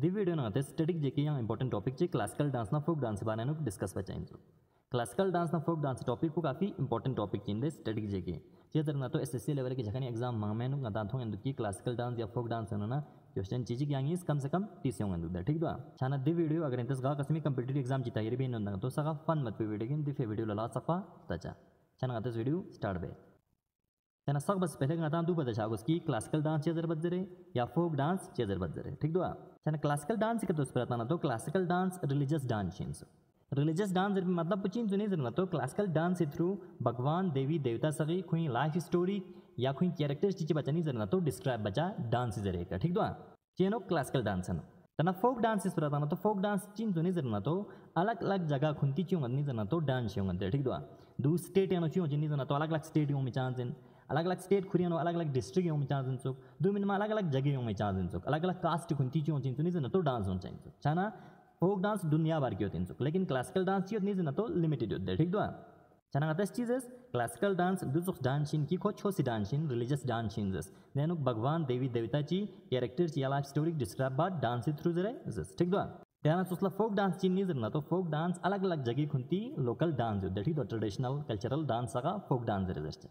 दिव्य वीडियो ना स्टेटिक जे की यहाँ इंपॉर्टेंट टॉपिक जे क्लासिकल डांस ना फोक डांस के बारे में डिस्कस बचाई जो क्लासिकल डांस ना फोक डांस टॉपिक को काफ़ी इंपॉर्टेंट टॉपिक चिंदे स्टेटिक जे की ये तरह ना तो एस एस सी लेवल के जखनी एग्जाम मांग में ना दांत होंगे क्लासिकल डांस या फोक डांस ना क्वेश्चन चीज की आंगी कम से कम तीस होंगे दूध ठीक बा छाना दि वीडियो अगर इंतजार गा कसमी कंपिटेटिव एग्जाम जिता ये भी नहीं होता तो सका फन मत पे वीडियो दिफे वीडियो लला सफा तचा छाना वीडियो स्टार्ट बे देना तनस्सक बस पहले गाता दो पता छा उसकी क्लासिकल डांस चेजर बद रे या फोक डांस चेजर बद रे ठीक दुआ चना क्लासिकल डांस के तोस परता ना तो क्लासिकल डांस रिलीजियस डांस छिन रिलीजियस डांस मतलब पुचिन जुने जन तो क्लासिकल डांस थ्रू भगवान देवी देवता सगी खुई लाइफ स्टोरी या खुई कैरेक्टर्स बचा नहीं जरूरत तो डिस्क्राइब बचा डांस जरे का ठीक दुआ चेनो क्लासिकल डांस है तना फोक डांस इस प्रता ना तो फोक डांस चीन जुने जरना तो अलग अलग जगह खुनती चिंग नहीं जरना तो डांस छिंग ठीक दुआ दू स्टेट यानो चिंग जिनी जन तो अलग अलग स्टेट में चांस अलग अलग स्टेट खुरी अलग अलग डिस्ट्रिक्ट यूँ चांस इन चुक दुमिन में अलग अलग जगह यूँ चांस इन चुक अलग अलग कास्ट खुन तीची हों चिंतु निज न तो डांस हों चाहिए चाना फोक डांस दुनिया भर की होती चुक लेकिन क्लासिकल डांस की निज न तो लिमिटेड होते ठीक दुआ तो चाना अतस चीजेस क्लासिकल डांस दुसुख डांसिन की खो छोसी डांसिन रिलीजियस डांसिन जस देनुक भगवान देवी देवता ची कैरेक्टर ची लाइफ स्टोरी डिस्क्राइब बाद डांस थ्रू जरे जस ठीक दुआ त्याना सोचला फोक डांस चीन नहीं ना तो फोक डांस अलग अलग जगह खुनती लोकल डांस होते ठीक दो ट्रेडिशनल कल्चरल डांस का फोक डांस जरे जस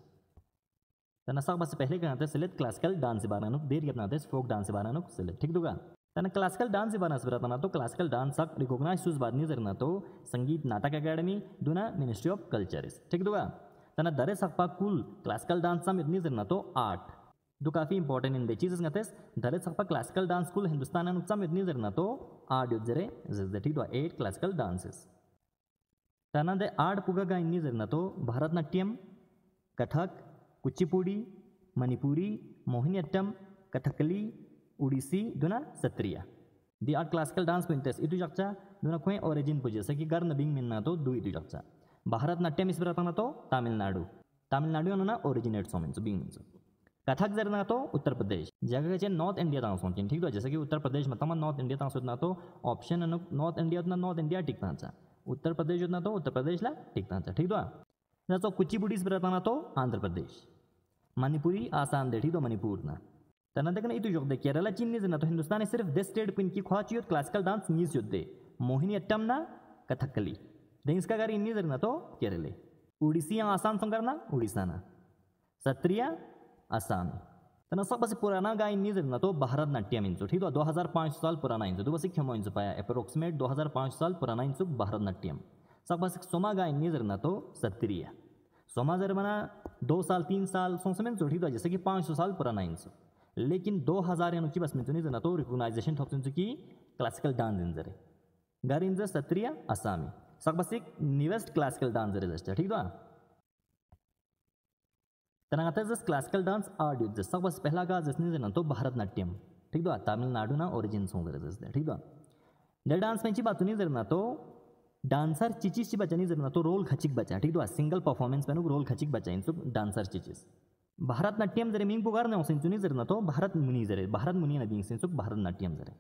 तनसा बस पहले गाना था सिलेट क्लासिकल डांस इबारानुक देर अपना था फोक डांस इबारानुक सिलेट ठीक दुगा तना क्लासिकल डांस इबारास बरतना तो क्लासिकल डांस डांसाक रिकॉग्नाइज बाद नहीं करना तो संगीत नाटक अकादमी दुना मिनिस्ट्री ऑफ कल्चर्स ठीक दुगा तना दरे सकपा कुल क्लासिकल डांस साम इतनी जरना तो आर्ट दो काफ़ी इंपॉर्टेंट इन चीज गतेस दरे सकपा क्लासिकल डांस कुल हिंदुस्तान नुकसाम इतनी जरना तो आर्ट यूज जरे जरे ठीक दुआ एट क्लासिकल डांसेस तना दे आर्ट पुगा गा इतनी जरना तो भारतनाट्यम कथक कुचिपुड़ी मणिपुरी मोहिनीअट्टम कथकली उड़ीसी दुना Sattriya they are classical dance interest इतु जगचा दुना खुए ओरिजिन पुजे सकी गर्न बिंग मिलना तो दु इतु जगचा भारतनाट्यम इस ना तो तमिलनाडु तमिलनाडु ना originate so means being means Kathak जर ना तो उत्तर प्रदेश जगह के नॉर्थ इंडिया तक हो ठीक है तो? जैसे कि उत्तर प्रदेश में तमाम नॉर्थ इंडिया डांस होता तो ऑप्शन नॉर्थ इंडिया उतना नॉर्थ इंडिया टिकता था उत्तर प्रदेश उतना तो उत्तर प्रदेश ला टिकता था ठीक है तो? जो अच्छा, तो कुचिपुड़ी ना तो आंध्र प्रदेश मणिपुरी आसान दे ठीक तो मणिपुर ना तना देखना इतु जोग दे केरला चीन ने ना तो हिंदुस्तान ने सिर्फ दिस स्टेट पिन की ख्वाची और क्लासिकल डांस नीज युद्ध दे मोहिनी अट्टम ना कथकली देंसका गारी नीज ना तो केरले उड़ीसी या आसान संकरना उड़ीसा ना सत्रिया आसाम तना सब बस पुराना गाय नीज ना तो भारतनाट्यम इंचो ठीक तो दो हज़ार पाँच साल पुराना इंचो तो बस क्यों इंचो पाया अप्रोक्सीमेट दो हज़ार पाँच साल पुराना भारत भारतनाट्यम सब बस सोमा गाय नीज ना तो सत्रिया सोमा बना दो साल तीन साल सोसमें में दो जैसे कि पाँच सौ साल पुराना इंस लेकिन दो हज़ार यानुची बस में चुनी जाना तो रिकोगनाइजेशन थॉप की क्लासिकल डांस इंजर है घर इंजर सत्रिया असामी सक बस एक निवेस्ट क्लासिकल डांस जर जस्ट ठीक था तो? तना आता जस क्लासिकल डांस आर्ट यूज जस सक बस पहला का जसने जाना तो भारतनाट्यम ठीक था तो? तमिलनाडु ना ओरिजिन सो जर जस ठीक दो तो? डांस में ची बात नहीं जरना तो डांसर चिचीसची बचानी जर ना तो रोल खचिक बचा ठीक तो सिंगल परफॉर्मेंस पेनू रोल खचिक बचा इन सब डांसर चिचीस भारतनाट्यम जरे मिंग पुकार ना सिंचुनी जर जरूर तो भारत मुनि जरे भारत मुनि ना बिंग सिंचुक तो भारतनाट्यम जरे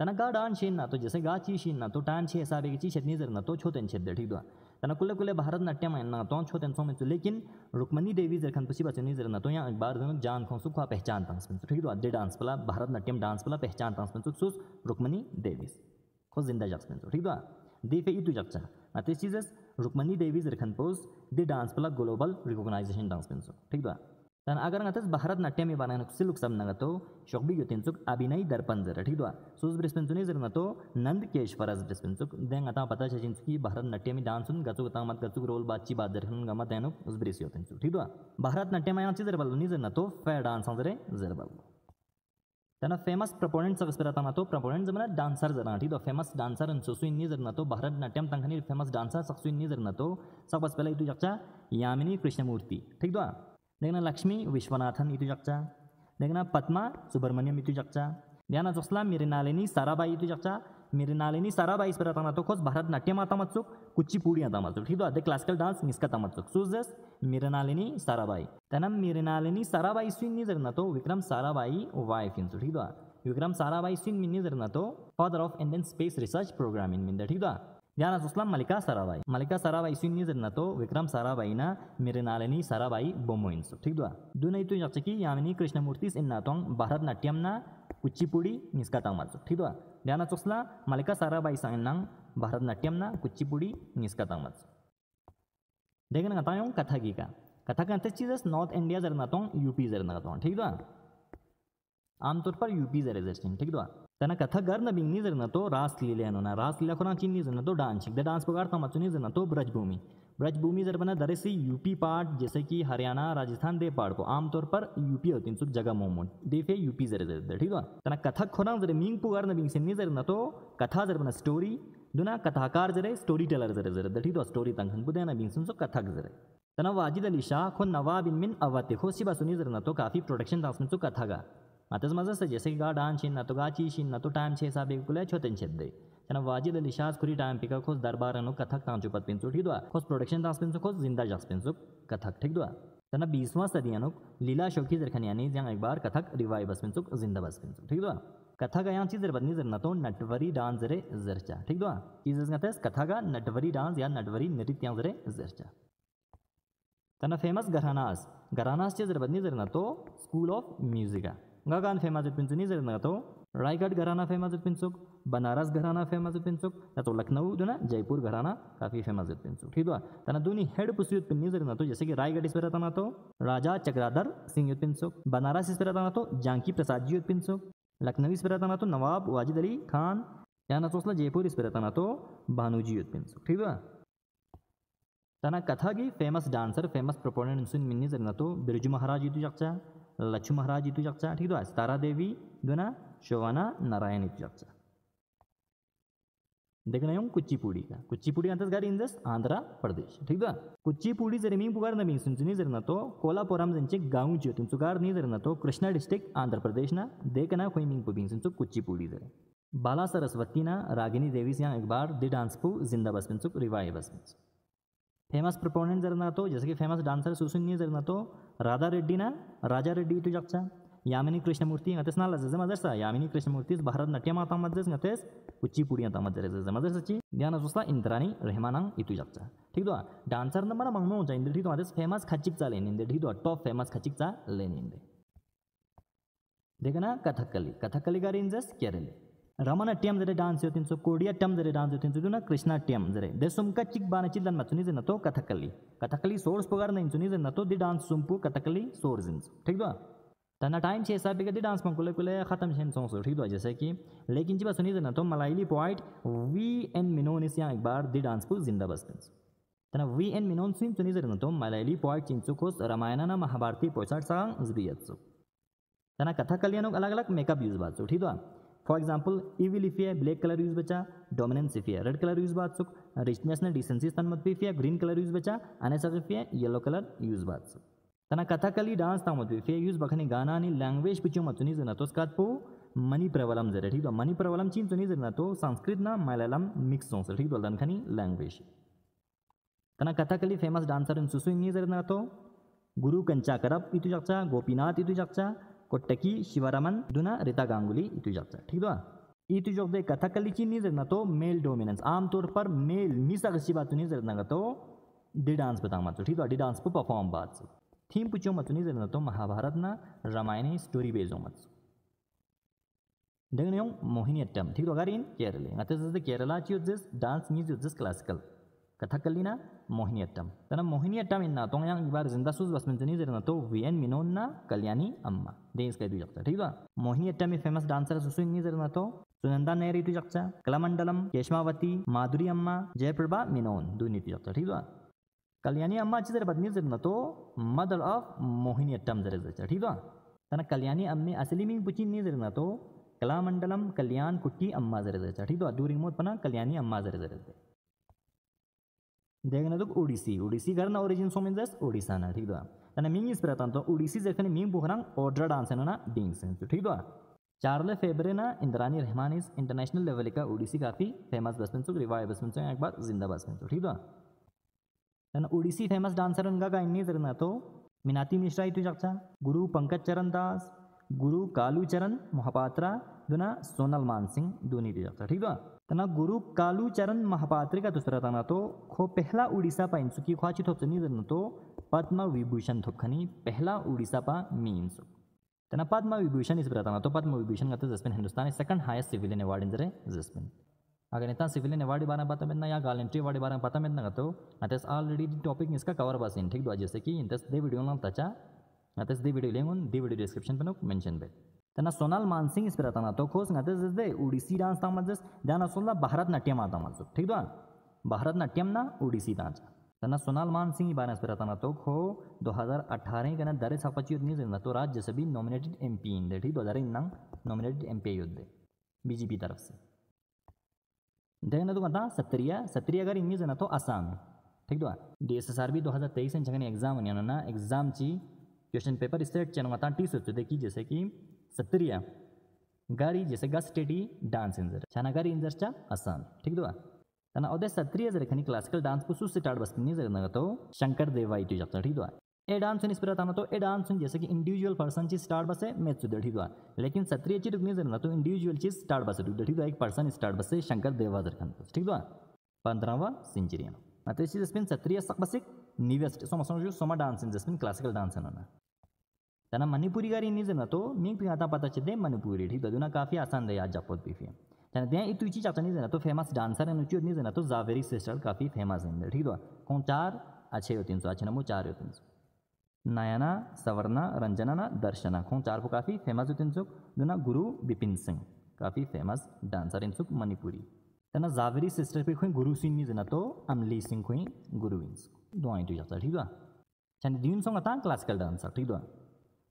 तना गा डांस शेन ना तो जैसे गा ची शेन ना तो टान छे हिसाब की चीज छतनी जरूर तो छोतेन छेद ठीक दो तो तना कुल्ले कुल्ले भारतनाट्यम ना तो छोतेन सो में लेकिन रुक्मणी देवी जरखन खन पुसी बचनी जरूर तो यहाँ अखबार जन जान खो सुख पहचान था उसमें ठीक दो तो दे डांस पला भारतनाट्यम डांस पला पहचान था उसमें सुस रुक्मणी देवी खो जिंदा जक्स में ठीक दो They pay it to Jakcha. At this is Rukmani Davies recompose the dance pala global recognition dance penso. ठीक बा तन अगर ngatas भरतनाट्यम में बाना सिलुक सब नगतो शोकबी योतिनसुक अभिनय दर्पण जरा ठीक दुआ सोस ब्रिस्पेंसु नहीं जरा तो नंद केशवराज ब्रिस्पेंसुक देंग अता पता छ जिनसु की भरतनाट्यम में डांस उन गचु गता मत गचु रोल बातची बात जरा गमा देनो उस ब्रिस योतिनसुक ठीक दुआ भरतनाट्यम में चीज जरा तेन्ना फेमस प्रपोनंट्स कसो जाता ना तो प्रपोनंट जर डांसर जर ठीक फेमस डांसरांचो सुन्नी जर ना तो भरतनाट्यम तांकां फेमस डांसर सक सुन्नी जर ना तो सक बसपेला इतू जगच्या यामिनी कृष्णमूर्ती ठीक दो देखना लक्ष्मी विश्वनाथन इतू जगच्या देखना पद्मा सुब्रमण्यम इतू जगच्या ध्यान जोसला मिरिनालिनी साराबाई इतू जगचा मेरे नाले सारा बाईस पर तमाचोक भरतनाट्यम आतामाचोक कुचिपुड़ी आतामाचोक ठीक है अदे क्लासिकल डांस निस्का तमाचोक सूजस मेरे नाले साराबाई तना मेरे नाले साराबाई स्विन नहीं जरना तो विक्रम साराबाई वाइफ इन ठीक है विक्रम साराबाई स्विन मिन्नी जरना तो father of Indian space research programme इन मिंदा ठीक है यान असलम मलिका साराभाई मलिका साराभाई सुन्नी तो विक्रम साराभाई ना मेरे नालनी साराभाई बोमोइंसो ठीक दुआ दुन तु यक्षकी यामिनी कृष्णमूर्ति इन तो भारतनाट्यम ना कुचिपुड़ी निस्कातांग मारसो ठीक दुआ यान असला मलिका साराभाई सांग भारतनाट्यम ना कुचिपुड़ी निस्कातांग मारसो देखना कहता कथा की का कथा का चीज़ नॉर्थ इंडिया जरना तो यूपी जरना तो ठीक दुआ आमतौर पर यूपी जर एजिस्टिंग ठीक दुआ तेन्ना कथागर्न बीग निजर ना तो रास लिलेनो ना रास लीला खुना चीन निजर ना तो डांस द डांस पगार था मचो निजर ना तो ब्रजभूमि ब्रजभूमि जर बना दर से यूपी पार्ट जैसे कि हरियाणा राजस्थान दे पार्ट को आमतौर पर यूपी होती है जगह मोमोन दे फे यूपी जर जर ठीक है तना कथक खुना जर मिंग पुगार न बींग से निजर ना तो कथा जर बना स्टोरी दुना कथाकार जरे स्टोरी टेलर जरे जरे ठीक है स्टोरी तंग हंग बुदेना बिंग सुन सो कथक जरे तना वाजिद अली शाह खो नवाब इन मिन अवते खो सिबा सुनी जर ना तो काफी प्रोडक्शन टास्मिन सो कथागा मतज मजस्त जैसे गा डांचिन नतु गाचीशिन नतु टाइम छेसा बेकुले छोतन छेदे चन वाजिद लिशास खुरी टाइम पिका खोस दरबार अनु कथक तांचु पतपिन चुठी दुआ खोस प्रोडक्शन दास पिंसु खोस जिंदा जास पिंसु कथक ठीक दुआ चन बीसवां सदी अनुक लीला शोकी जरखन यानी जंग एक बार कथक रिवाई बस पिंसुक जिंदा बस पिंसु ठीक दुआ कथा का यहाँ चीज बदनी जर नतो नटवरी डांस जरे जरचा ठीक दुआ चीज कथा का नटवरी डांस या नटवरी नृत्य जरे जरचा तना फेमस घरानास घरानास चीज बदनी जर नतो स्कूल ऑफ म्यूजिक गगान फेमाजत पिंचुनी जर नगातो रायगढ़ घराना फेमाजत पिंचुक बनारस घराना फेमाजत पिंचुक या तो लखनऊ जो ना जयपुर घराना काफ़ी फेमाजत पिंचुक ठीक है तना दूनी हेड पुस्युत पिन्नी जर ना तो जैसे कि रायगढ़ इस पर रहता ना तो राजा चक्राधर सिंह युद्ध पिंचुक बनारस इस पर रहता ना तो जानकी प्रसाद जी युद्ध पिंचुक लखनऊ इस पर रहता ना तो नवाब वाजिद अली खान या ना तो जयपुर इस पर रहता ना तो जी युद्ध पिंचुक ठीक है तना कथा की फेमस डांसर फेमस प्रपोनेंट सुन मिन्नी जर तो बिरजू महाराज युद्ध लक्ष्मी महाराज इतु शकता ठीक है तो तारा देवी दोना शोवाना नारायण इतु शकता देखना हम कुचिपुड़ी का कुचिपुड़ी अंतर गार इंदस आंध्र प्रदेश ठीक है तो कुचिपुड़ी जर मी पुगार नमी सुनचुनी नहीं जरना तो कोल्हापुरम जंचे गांवच्यो जो गार नी नहीं जरना तो कृष्णा डिस्ट्रिक्ट आंध्र प्रदेश ना देखना खोई मिंग पुबिंग सुनचो कुचिपुड़ी जरे बाला सरस्वती ना रागिनी देवी से एक बार दि डांस पू जिंदा बस रिवाई बस ಫೇಮಸ್ ಪ್ರಿಪೋನೆಂಟ್ ಜರನಾಥೋ ಜಸಗಿ ಫೇಮಸ್ ಡಾನ್ಸರ್ ಸುಸುನ್ನಿ ಜರನಾಥೋ ರಾಧಾ ರೆಡ್ಡಿನ ರಾಜಾ ರೆಡ್ಡಿ ಇಟ್ಟು ಜಾಗ್ಚ ಯಾಮಿನಿ ಕೃಷ್ಣಮೂರ್ತಿ ಗತೇಸ್ ನಾಲ ಜಜ ಮದರ್ಸ ಯಾಮಿನಿ ಕೃಷ್ಣಮೂರ್ತಿ ಭರತನಾಟ್ಯ ಮಾತಾ ಮದ್ದೆಸ್ ಗತೇಸ್ ಉಚ್ಚಿಪುಡಿ ಅಂತ ಮದ್ದರೆ ಜಜ ಮದರ್ಸ ಚಿ ಧ್ಯಾನ ಸುಸ್ಲ ಇಂದ್ರಾನಿ ರೆಹಮಾನಂಗ್ ಇಟ್ಟು ಜಾಗ್ಚ ठीक दो डांसर ना मना मंगनो हो जाए इंद्र ठीक तो फेमस खचिक चा लेने इंद्र ठीक दो टॉप फेमस खचिक चा लेने इंद्र देखना कथकली कथकली का रेंजस केरली रमणाट्यम जरी डान्स येवतींचो कोडियाट्यम जरी डान्स जो ना कृष्णाट्यम जरे देसुम का चिक बाणाचिल्ल्यान मातुनी जेन्ना तो कथकली कथकली सोर्स पगार न्हिंचुनी जेन्ना तो दी डांस सुंपू कथकली सोर्स इंचो ठीक दो तना टाइम छे हिसाब के डांस में कुले कुले खत्म छे सॉन्ग ठीक दो जैसे कि लेकिन जी सुनी ना तो मलाइली पॉइंट वी एन मिनोन इस यहाँ एक बार दी डांस को जिंदा बसते तना वी एन मिनोन सिंह सुनी ना तो मलाइली पॉइंट चिंचुकोस रामायण ना महाभारती पोचाट सांग जुड़ी तना कथा कथकलियानों अलग अलग मेकअप यूज बात ठीक दो फॉर एग्जाम्पल इविल इफिया ब्लैक कलर यूज बचा डोमिनेंस इफिया रेड कलर यूज बात सुख रिचनेस ने तन मत इफिया ग्रीन कलर यूज बचा अने सब इफिया येलो कलर यूज बात सुख तना कथकली डांस था मत इफिया यूज e बखनी गाना नी लैंग्वेज पिचो मत सुनी जुना तो उसका पो तो मनी प्रवलम जरे ठीक है मनी प्रवलम चीन सुनी जुना तो संस्कृत ना मलयालम मिक्स सर ठीक तो खनी लैंग्वेज तना कथकली फेमस डांसर इन सुसुई नी जरे ना तो गुरु कंचा करप इतु जगचा गोपीनाथ इतु जगचा कोट्टकी ಶಿವರಾಮನ್ दुना ರಿತಾ गांगुली इतु जाता है ठीक दो इतु जो दे कथकली की नहीं ना तो मेल डोमिनेंस आमतौर पर मेल मिसा गसी बात नहीं ना का तो डी डांस बताऊं मत ठीक दो डी डांस पे परफॉर्म बात थीम पूछो मत नहीं ना तो महाभारत ना रामायण स्टोरी बेजो मत देखने मोहिनी अट्टम ठीक दो अगर इन केरल केरला ची जिस डांस नीज जिस क्लासिकल कथकलीना मोहिनीअट्टम तनम मोहिनीअट्टम इन्ना तो यहाँ बार जिंदा सुस बस मेंशन ना तो वीएन मिनोन ना कल्याणी अम्मा दें इसका दू जगता ठीक बा है मोहिनीअट्टम फेमस डांसर सुसु इंगी ना तो सुनंदा ने रीतु जगता कलामंडलम केशमावती माधुरी अम्मा जयप्रभा मिनोन दो नीति जगता ठीक बा कल्याणी अम्मा अच्छी जरा बदनी जरना तो मदर ऑफ मोहिनी मोहिनीअट्टम जरा जगता ठीक है तना कल्याणी अम्मी असली मीनिंग पूछी नहीं ना तो कलामंडलम कल्याण कुट्टी अम्मा जरा जगता ठीक बा दूरी मोत पना कल्याणी अम्मा जरा जगता দেখেন তো ওডিসি ওডিসি কারণ অরিজিন সোমেন জাস ওডিসা না ঠিক দা তাহলে মিং ইস প্রাতান তো ওডিসি যেখানে मिंग বুহরাং অর্ডার डांस है ना डिंग सेंस तो ठीक दो तो चार्ले फेब्रे ना इंद्रानी रहमान इस इंटरनेशनल लेवल का ओडिसी काफ़ी फेमस बसमन सुख रिवाइव बसमन सुख एक बार जिंदा बसमन सुख ठीक तो है ओडिसी फेमस डांसर उनका का इन्हीं जरना तो मिनाती मिश्रा ही तो जाचा गुरु पंकज चरण दास गुरु कालू चरण मोहपात्रा दुना सोनल मान सिंह दोनी तो जाचा ठीक है तना गुरु कालूचरण महापात्रिका दुसरा तना तो खो पहला उड़ीसा पा इंसुकी ख्वाची थोपचनी जना तो पद्म विभूषण थोपखनी पहला उड़ीसा पा मी इंसुक तना पद्म विभूषण इस बताना तो पद्म विभूषण का तो जस्पिन Hindustan second highest civilian award इंजरे जस्पिन अगर नेता सिविलियन अवार्ड बारे में पता मिलना या गालेंट्री अवार्ड बारे में पता मिलना तो अतस ऑलरेडी टॉपिक इसका कवर बस इन ठीक दो तो जैसे कि इंतस दे वीडियो ना तचा अतस दे वीडियो लेंगे दे वीडियो डिस्क्रिप्शन पर मेंशन पे तना सोनाल मानसिंग तो ना तो खोस ना घातच दे उड़ीसी ओडिसी डान्स तामाजस ज्यांना सोला नाट्यम आता मजस ठीक दो तो? नाट्यम ना उड़ीसी डांस तना सोनाल मानसिंग ही बारा ना तो खो 2018 के ना दरे सापची सफाची युद्ध ना तो राज्यसभा नॉमिनेटेड एमपी इन दे ठीक दो हज़ार इन्ना नॉमिनेटेड एमपी युद्ध दे बीजेपी तरफ से देखना तो कहता सत्रिया सत्रिया अगर इन्नी जाना तो आसाम ठीक दो D S S R B दो हज़ार तेईस एग्जाम नहीं ना एग्जाम ची क्वेश्चन पेपर स्टेट चैनल टी सोचते देखिए जैसे कि सत्तरिया गारी जैसे गा स्टेडी डांस इंजर छाना गारी इंजरच्या आसान ठीक दुवा तना अदे सत्रिय जर खनी क्लासिकल डांस को कुसू सिटाड बस जर नका तो शंकर देवाई इटू शकता ठीक दुवा ए डांस सुन इस्पिरत आना तो ए डांस सुन जैसे कि इंडिविजुअल पर्सन ची स्टार्ट बसे मैच सुद्धा ठीक दुवा लेकिन सत्रिय सत्रियची रुग्णी जर ना तो इंडिविजुअल ची स्टार्ट बसे ठीक ठीक दुवा एक पर्सन स्टार्ट बसे शंकर देवा जर खान ठीक दुवा पंद्रहवा सेंचुरी आता इसी जसपिन सत्रिय बस एक निवेस्ट सो जो सोमा डांस इन जसपिन क्लासिकल डान्स ना तना मणिपुरी गारी तो తన మణిపూరి గారి నిజంగాతో మీకు పిగాతా పతచితే మణిపూరి ఠీక్ దదునా కాఫీ ఆసాన్ దయ జాపోత్ బి ఫియం तना दें इतु इची चाचा नहीं देना तो फेमस डांसर है नुची नहीं देना तो जावेरी सिस्टर काफ़ी फेमस है ठीक है कौन चार अच्छे होते हैं अच्छे नमो चार होते हैं नयना सवर्णा रंजना ना दर्शना कौन चार को काफ़ी फेमस होते हैं दुना गुरु बिपिन सिंह काफ़ी फेमस डांसर इन मणिपुरी तना जावेरी सिस्टर पे कोई गुरु सिंह नहीं देना तो अमली सिंह कोई गुरु इन दो आई तो चाचा ठीक है चाहे दिन सॉन्ग आता क्लासिकल डांसर ठीक है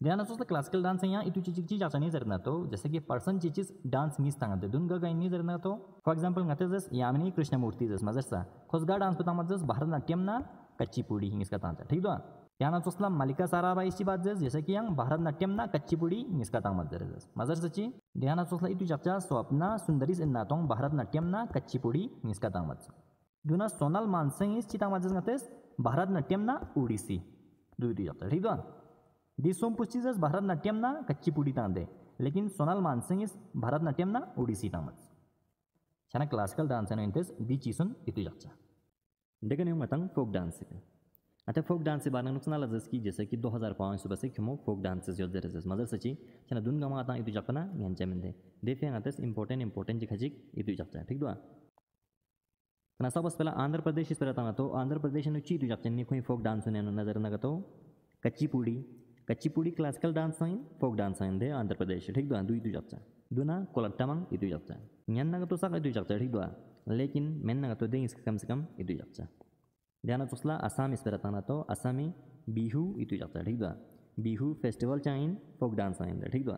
ध्यान असो क्लासिकल डांस है इतु चीज चीज आसानी जरना तो जैसे कि पर्सन चीज डांस मीस तांगा तितून गा नहीं जरना तो फॉर एग्जाम्पल गाते जस यामिनी कृष्णमूर्ती जस सा खोसगा डांस पता मत जस भरतनाट्यम ना कच्ची पूड़ी हिंग इसका तांता ठीक दो तो? ध्यान असोसला तो मलिका साराबाई ची बात जस जैसे कि यंग भरतनाट्यम ना कच्ची पूड़ी हिंग इसका तांग मजर जस मजर सची ध्यान असोसला इतु चर्चा स्वप्ना सुंदरीज इन नातोंग भरतनाट्यम ना कच्ची पूड़ी हिंग इसका तांग मजर दुना सोनल मानसिंह इस चीता मजर जस गाते भारतनाट्यम ना उड़ीसी दू इतू चर्चा ठीक दो तो? दी सोम पुस्तीजस भरतनाट्यम ना कच्चीपुडी तांदे लेकिन सोनाल मानसिंग इस भरतनाट्यम ना ओडिसी तामस छान क्लासिकल डान्स आहे इंटेस दी चिसून इतु जागचा देखील येऊ मतंग मतलब फोक डांस है अच्छा फोक डान्स बारा नुकसान आला जस की जैसे कि 2005 हजार पावं सुबसे किंवा फोक डान्सेस यो जर जस मजर सची छान दुन गमा आता इतू जापना यांच्या मध्ये देफे आताच इम्पॉर्टंट इम्पॉर्टंट जी खाजीक इतू जागचा ठीक दुआ पण सब बस पहिला आंध्र प्रदेश इस पर आता परत तो आंध्र प्रदेश इतू जागचा नहीं कोई फोक डांस डान्स नजर नगतो कच्ची पूड़ी कच्चीपुड़ी क्लासिकल डांस है फोक डांस है आंध्र प्रदेश ठीक दो दुई इतू चपचा दुना ना कोलट्टाम इतु चपचा यान ना तो सक इतू चपचा ठीक दो लेकिन मैन ना तो दें कम से कम इतु चपचा ध्यान चुसला आसाम इस पर रहता ना तो आसामी बिहू इतु चपचा ठीक दो बिहू फेस्टिवल चाइन फोक डांस आइन ठीक दो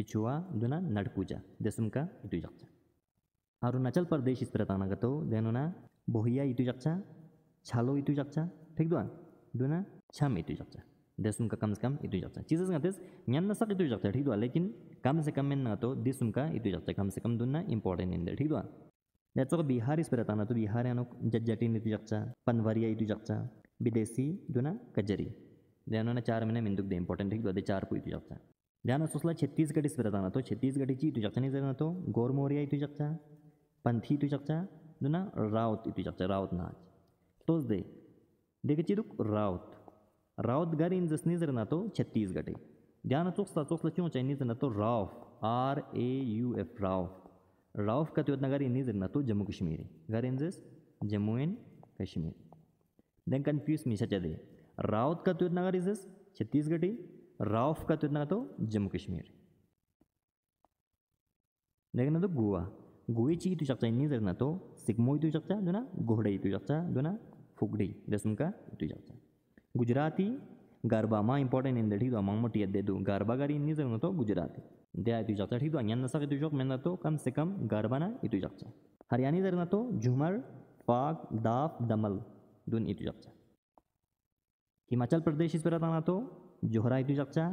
बिछुआ दुना ना नट पूजा देसुम का इतु चपचा अरुणाचल प्रदेश इस पर रहता ना तो देनो ना बोहिया इतु चपचा छालो इतु चपचा ठीक दो दो ना छम इतु चपचा दसम का कम से कम इतु जाता है चीज़ें कहते ज्ञान सक इतु जाता है ठीक हुआ लेकिन कम से कम ना तो दिसुम का इतु जाता है कम से कम दुना इंपॉर्टेंट इंदर ठीक हुआ जैसे बिहार इस पर रहता तो बिहार यानो जटिन इतु जाता पनवरिया इतु जाता विदेशी दुना कजरी ध्यान ना चार महीने मिंदुक दे इंपॉर्टेंट ठीक दे चार को इतु जाता है ध्यान सुसला छत्तीसगढ़ इस पर रहता तो छत्तीसगढ़ी इतु जाता नहीं जाना तो गोरमोरिया इतु जाता पंथी इतु जाता दुना राउत इतु जाता राउत नाच तो दे देखे चिरुक राउत राउत रावतगारी इंजस निजर ना तो छत्तीसगढ़ ध्यान चोखता चोखला क्यों चाहिए निजर ना तो राव आर ए यू एफ राव राव का तो गारी निजर ना तो जम्मू कश्मीर गारी इंजस जम्मू एंड कश्मीर दें कन्फ्यूज मिशा चाहिए रावत का तो नगर इजस छत्तीसगढ़ी राव का तो तो जम्मू कश्मीर देखना तो गोवा गोवेची तू तो शकता नी जर ना तो सिकमोई तू तो शकता जो ना घोड़े तू तो शकता जो ना फुगडी दसम का तू शकता ગુજરાતી ગરબામાં ઇમ્પોર્ટન્ટ એન્ડ ઠીક અમાંગમાં મોટી યાદ દેતું ગરબા કરી ઇન્ની જગ્યા તો ગુજરાતી ત્યાં ઇતુ જાગતા ઠીક અહીંયા નસા ઇતુ જોક तो कम से कम गरबा ना इतु જાગતા हरियाणी जर तो झूमर फाग दाफ दमल दुन इतु शकता हिमाचल प्रदेश इस ना तो जोहरा इतु शकता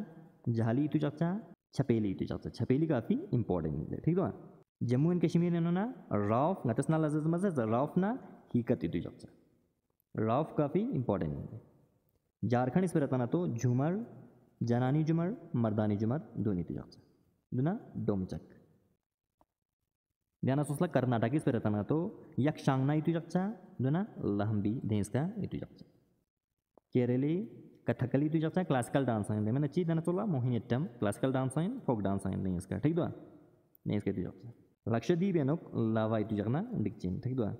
जहाली इतु शकता छपेली इतु शकता छपेली काफ़ी इंपॉर्टेंट इथे ठीक है जम्मू कश्मीर ने ना राफ नतसना लजमच राफ ना हीकत इतु शकता राफ काफ़ी इंपॉर्टेंट इथे झारखंड इसमें रहता ना तो झूमर जनानी झूमर मर्दानी झुमर दोन्ही तुझ्याचं तो दुना डोमचक ध्यान सोचला कर्नाटक इसमें रहता ना तो यक शांगना तुझ्याचा तो दुना लहम्बी देश का इतु तुझ्याचा तो केरली कथकली तो तुझ्याचा क्लासिकल डांस आहे मैंने चीज ध्यान चोला मोहिनीअट्टम क्लासिकल डांस आहे फोक डांस आहे नेंसका ठीक दुआ नेंसका तुझ्याचा लक्षद्वीप येनोक लावा इतु तुझ्याकना डिक्चिन ठीक दुआ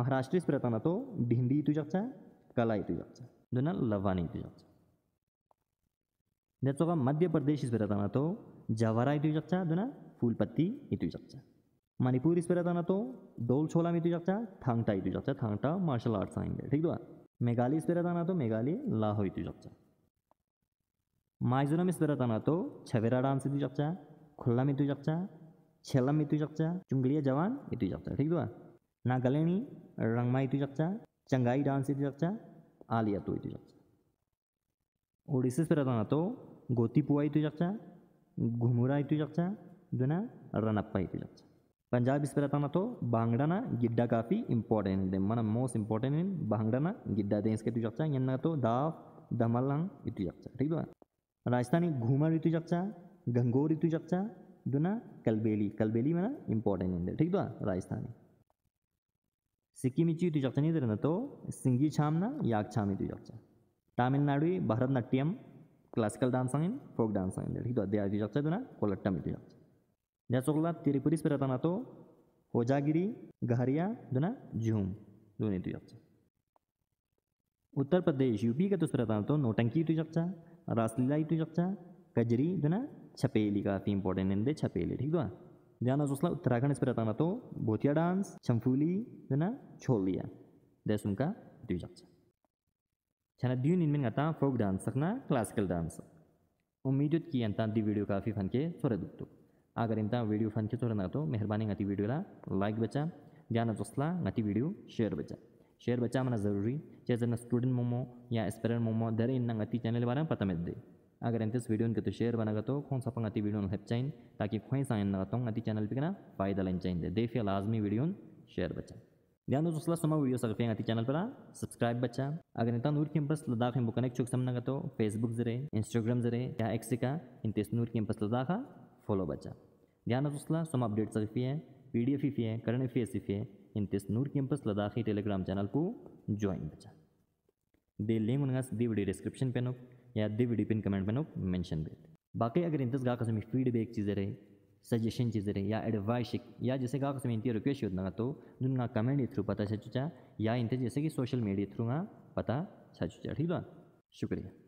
महाराष्ट्र रहता ना तो ढिंडी तुझ्याचा कला तुझ्याचा जो लवानी दिवस जब मध्य प्रदेश इस तो जवरा इतु जक्षा जो फूलपत्ती इतु जक्षा मणिपुर इस बेरा तो डोल छोला इतु जक्षा थांगटा इतु जक्षा थांगटा मार्शल आर्ट्स आएंगे ठीक दो मेघालय इस बेरा तो मेघालय लाहो इतु जक्षा माइजोरम इस तो छवेरा डांस इतु जक्षा खुल्ला इतु जक्षा छेलम इतु जक्षा चुंगलिया जवान इतु जक्षा ठीक दो नागालैणी रंगमा इतु जक्षा चंगाई डांस इतु जक्षा आलिया तुई ओडिस रहता तो गोतीपुआ इतु जगचा घुमरा इतु जगचा जुना रनप्पा इतु जगचा पंजाब इस पर रहता तो ना गिड्डा काफ़ी इंपॉर्टेंट दे मन मोस्ट इंपॉर्टेंट इन बांगड़ाना गिड्डा देंस के इतु जगचा यहाँ तो दाफ दमलंग इतु जगचा ठीक है राजस्थानी घूमर इतु जगचा गंगोर इतु जगचा जुना कलबेली कलबेली मैं इंपॉर्टेंट इन ठीक है राजस्थानी सिक्किमी तो सिंगी छामना याक छामी तुजाच्या तामिलनाडु भरतनाट्यम क्लासिकल डांस आंगेन फोक डांस आंगेन ठीक दे तुजाच्या दुना कोलट्टम तुजाच्या ज्या चोकला तिरुपुरीस परतना तो होजागिरी गहरिया दुना झूम दोन्ही तुजाच्या उत्तर प्रदेश यूपी का तुस्परता तो नोटंकी तुजक्चा रासलीला तुजक्चा कजरी दुना छपेली काफ़ी इंपॉर्टेंट है छपेली ठीक दुआ ध्यान सोचला उत्तराखंड इस पर रहता तो भोतिया डांस छम्फूली है ना छोल दिया देश उनका द्विजाक्ष छाना द्यून इनमें आता फोक डांस सकना क्लासिकल डांस उम्मीद की अंता दी वीडियो काफ़ी फन के सोरे तो अगर इंत वीडियो फन के सोरे ना तो मेहरबानी अति ला लाइक बचा ध्यान जोसला अति वीडियो शेयर बचा शेयर बचा मना जरूरी जैसे स्टूडेंट मोमो या स्पेरेंट मोमो दर इन अति चैनल में पता मिल दे अगर एंतिस वीडियो तो शेयर बनागा तो कौन सा पंग अति वीडियो हेप चाहिए ताकि खोई सा तो अति चैनल पर ना फायदा लेन चाहिए देफिया लाजमी वीडियो शेयर बच्चा ध्यान दोस्तों सला समा वीडियो सकते अति चैनल पर सब्सक्राइब बच्चा अगर इतना नूर कैंपस लद्दाख में कनेक्ट चुक समना तो फेसबुक जरे इंस्टाग्राम जरे या एक्स का तेज नूर कैंपस लद्दाख फॉलो बच्चा ध्यान दोस्तला समा अपडेट फी है पी डी एफ ही है करंट अफेयर्स फी है इन तेज नूर कैंपस लद्दाखी टेलीग्राम चैनल को ज्वाइन बच्चा दे लिंक उनका दी वीडियो डिस्क्रिप्शन पे नो या दि वीडियो पिन कमेंट में मैंशन भी बाकी अगर इंतज़ गा कसम फीडबैक चीज़ें रहे सजेशन चीज़ें रहे या एडवाइस या जैसे गा में इंती रिक्वेस्ट होना तो ना कमेंट के थ्रू पता चुचा या इंते जैसे कि सोशल मीडिया थ्रू का पता चुचा ठीक है शुक्रिया